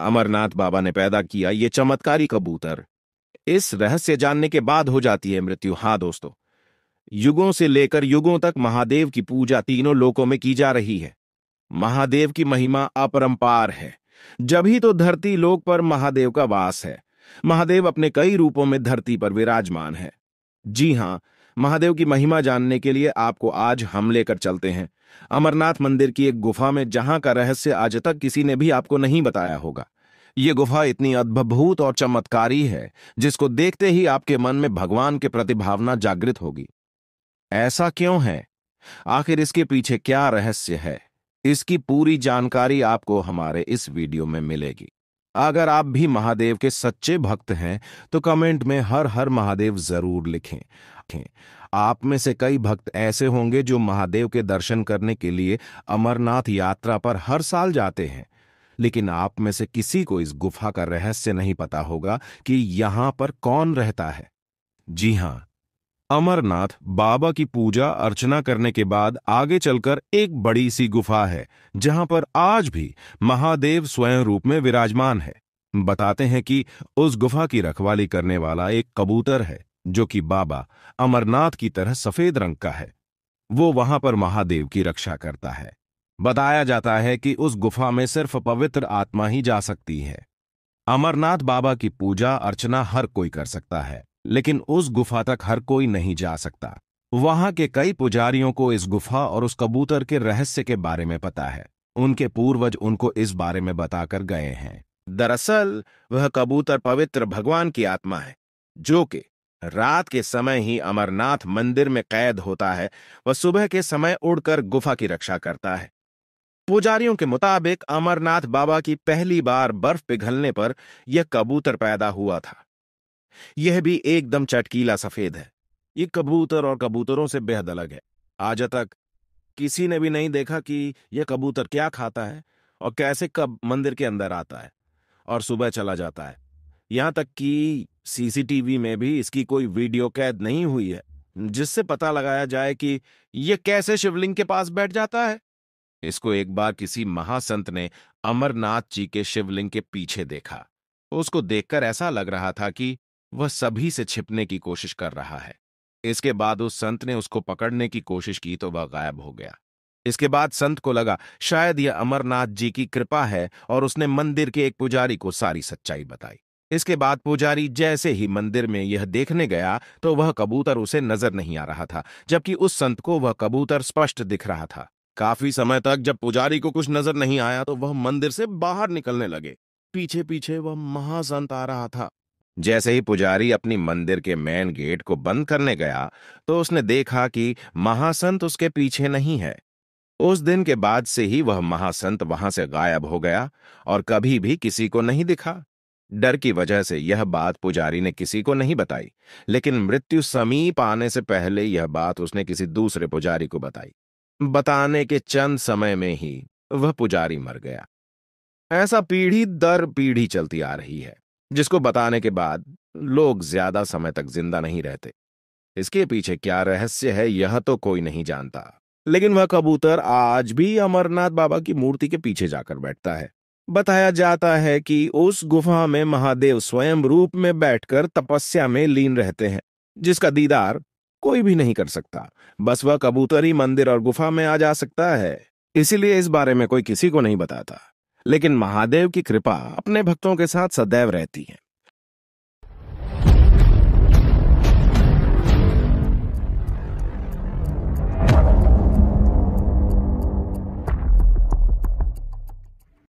अमरनाथ बाबा ने पैदा किया ये चमत्कारी कबूतर इस रहस्य जानने के बाद हो जाती है मृत्यु हाँ दोस्तों युगों से लेकर युगों तक महादेव की पूजा तीनों लोकों में की जा रही है महादेव की महिमा अपरंपार है जब ही तो धरती लोक पर महादेव का वास है महादेव अपने कई रूपों में धरती पर विराजमान है जी हां महादेव की महिमा जानने के लिए आपको आज हम लेकर चलते हैं अमरनाथ मंदिर की एक गुफा में जहां का रहस्य आज तक किसी ने भी आपको नहीं बताया होगा ये गुफा इतनी अद्भुत और चमत्कारी है जिसको देखते ही आपके मन में भगवान के प्रति भावना जागृत होगी ऐसा क्यों है आखिर इसके पीछे क्या रहस्य है इसकी पूरी जानकारी आपको हमारे इस वीडियो में मिलेगी अगर आप भी महादेव के सच्चे भक्त हैं तो कमेंट में हर हर महादेव जरूर लिखें आप में से कई भक्त ऐसे होंगे जो महादेव के दर्शन करने के लिए अमरनाथ यात्रा पर हर साल जाते हैं लेकिन आप में से किसी को इस गुफा का रहस्य नहीं पता होगा कि यहां पर कौन रहता है जी हां अमरनाथ बाबा की पूजा अर्चना करने के बाद आगे चलकर एक बड़ी सी गुफा है जहां पर आज भी महादेव स्वयं रूप में विराजमान है बताते हैं कि उस गुफा की रखवाली करने वाला एक कबूतर है जो कि बाबा अमरनाथ की तरह सफेद रंग का है वो वहां पर महादेव की रक्षा करता है बताया जाता है कि उस गुफा में सिर्फ पवित्र आत्मा ही जा सकती है अमरनाथ बाबा की पूजा अर्चना हर कोई कर सकता है लेकिन उस गुफा तक हर कोई नहीं जा सकता वहां के कई पुजारियों को इस गुफा और उस कबूतर के रहस्य के बारे में पता है उनके पूर्वज उनको इस बारे में बताकर गए हैं दरअसल वह कबूतर पवित्र भगवान की आत्मा है जो कि रात के समय ही अमरनाथ मंदिर में कैद होता है वह सुबह के समय उड़कर गुफा की रक्षा करता है पुजारियों के मुताबिक अमरनाथ बाबा की पहली बार बर्फ पिघलने पर यह कबूतर पैदा हुआ था यह भी एकदम चटकीला सफेद है ये कबूतर और कबूतरों से बेहद अलग है आज तक किसी ने भी नहीं देखा कि यह कबूतर क्या खाता है और कैसे कब मंदिर के अंदर आता है और सुबह चला जाता है यहां तक कि सीसीटीवी में भी इसकी कोई वीडियो कैद नहीं हुई है जिससे पता लगाया जाए कि यह कैसे शिवलिंग के पास बैठ जाता है इसको एक बार किसी महासंत ने अमरनाथ जी के शिवलिंग के पीछे देखा उसको देखकर ऐसा लग रहा था कि वह सभी से छिपने की कोशिश कर रहा है इसके बाद उस संत ने उसको पकड़ने की कोशिश की तो वह गायब हो गया इसके बाद संत को लगा शायद यह अमरनाथ जी की कृपा है और उसने मंदिर के एक पुजारी को सारी सच्चाई बताई इसके बाद पुजारी जैसे ही मंदिर में यह देखने गया तो वह कबूतर उसे नजर नहीं आ रहा था जबकि उस संत को वह कबूतर स्पष्ट दिख रहा था काफी समय तक जब पुजारी को कुछ नजर नहीं आया तो वह मंदिर से बाहर निकलने लगे पीछे पीछे वह महासंत आ रहा था जैसे ही पुजारी अपनी मंदिर के मेन गेट को बंद करने गया तो उसने देखा कि महासंत उसके पीछे नहीं है उस दिन के बाद से ही वह महासंत वहां से गायब हो गया और कभी भी किसी को नहीं दिखा डर की वजह से यह बात पुजारी ने किसी को नहीं बताई लेकिन मृत्यु समीप आने से पहले यह बात उसने किसी दूसरे पुजारी को बताई बताने के चंद समय में ही वह पुजारी मर गया ऐसा पीढ़ी दर पीढ़ी चलती आ रही है जिसको बताने के बाद लोग ज्यादा समय तक जिंदा नहीं रहते इसके पीछे क्या रहस्य है यह तो कोई नहीं जानता लेकिन वह कबूतर आज भी अमरनाथ बाबा की मूर्ति के पीछे जाकर बैठता है बताया जाता है कि उस गुफा में महादेव स्वयं रूप में बैठकर तपस्या में लीन रहते हैं जिसका दीदार कोई भी नहीं कर सकता बस वह कबूतर ही मंदिर और गुफा में आ जा सकता है इसीलिए इस बारे में कोई किसी को नहीं बताता लेकिन महादेव की कृपा अपने भक्तों के साथ सदैव रहती है